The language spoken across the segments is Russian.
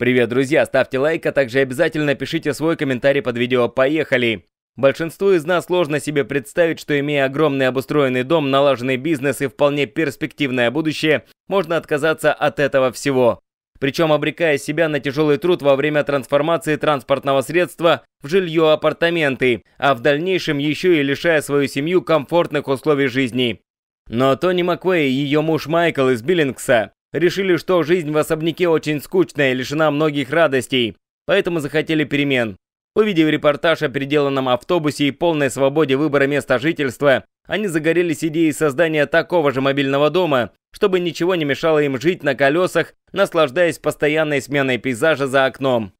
Привет, друзья! Ставьте лайк, а также обязательно пишите свой комментарий под видео «Поехали!». Большинству из нас сложно себе представить, что имея огромный обустроенный дом, налаженный бизнес и вполне перспективное будущее, можно отказаться от этого всего. Причем обрекая себя на тяжелый труд во время трансформации транспортного средства в жилье-апартаменты, а в дальнейшем еще и лишая свою семью комфортных условий жизни. Но Тони Маквей и ее муж Майкл из Биллингса Решили, что жизнь в особняке очень скучная и лишена многих радостей, поэтому захотели перемен. Увидев репортаж о переделанном автобусе и полной свободе выбора места жительства, они загорелись идеей создания такого же мобильного дома, чтобы ничего не мешало им жить на колесах, наслаждаясь постоянной сменой пейзажа за окном.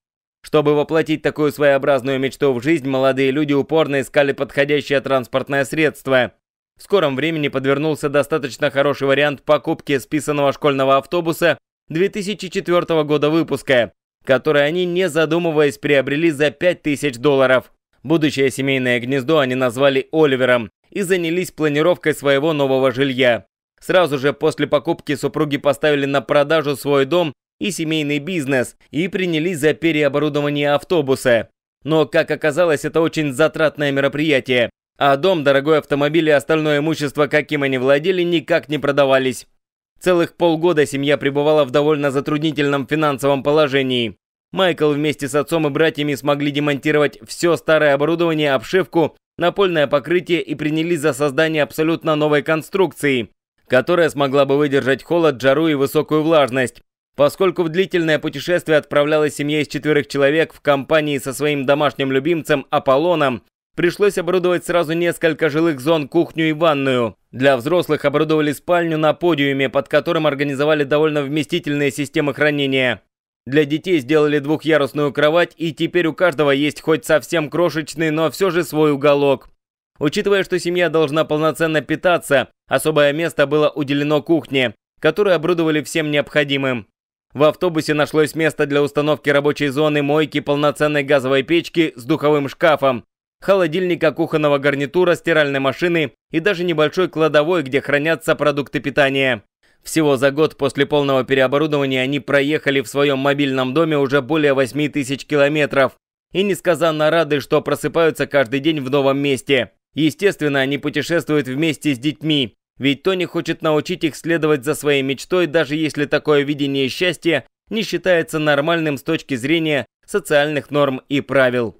Чтобы воплотить такую своеобразную мечту в жизнь, молодые люди упорно искали подходящее транспортное средство – в скором времени подвернулся достаточно хороший вариант покупки списанного школьного автобуса 2004 года выпуска, который они, не задумываясь, приобрели за 5000 долларов. Будущее семейное гнездо они назвали Оливером и занялись планировкой своего нового жилья. Сразу же после покупки супруги поставили на продажу свой дом и семейный бизнес и принялись за переоборудование автобуса. Но, как оказалось, это очень затратное мероприятие а дом, дорогой автомобиль и остальное имущество, каким они владели, никак не продавались. Целых полгода семья пребывала в довольно затруднительном финансовом положении. Майкл вместе с отцом и братьями смогли демонтировать все старое оборудование, обшивку, напольное покрытие и принялись за создание абсолютно новой конструкции, которая смогла бы выдержать холод, жару и высокую влажность. Поскольку в длительное путешествие отправлялась семья из четверых человек в компании со своим домашним любимцем Аполлоном, Пришлось оборудовать сразу несколько жилых зон, кухню и ванную. Для взрослых оборудовали спальню на подиуме, под которым организовали довольно вместительные системы хранения. Для детей сделали двухъярусную кровать, и теперь у каждого есть хоть совсем крошечный, но все же свой уголок. Учитывая, что семья должна полноценно питаться, особое место было уделено кухне, которую оборудовали всем необходимым. В автобусе нашлось место для установки рабочей зоны, мойки, полноценной газовой печки с духовым шкафом, холодильника, кухонного гарнитура, стиральной машины и даже небольшой кладовой, где хранятся продукты питания. Всего за год после полного переоборудования они проехали в своем мобильном доме уже более 8 тысяч километров и несказанно рады, что просыпаются каждый день в новом месте. Естественно, они путешествуют вместе с детьми, ведь Тони хочет научить их следовать за своей мечтой, даже если такое видение счастья не считается нормальным с точки зрения социальных норм и правил.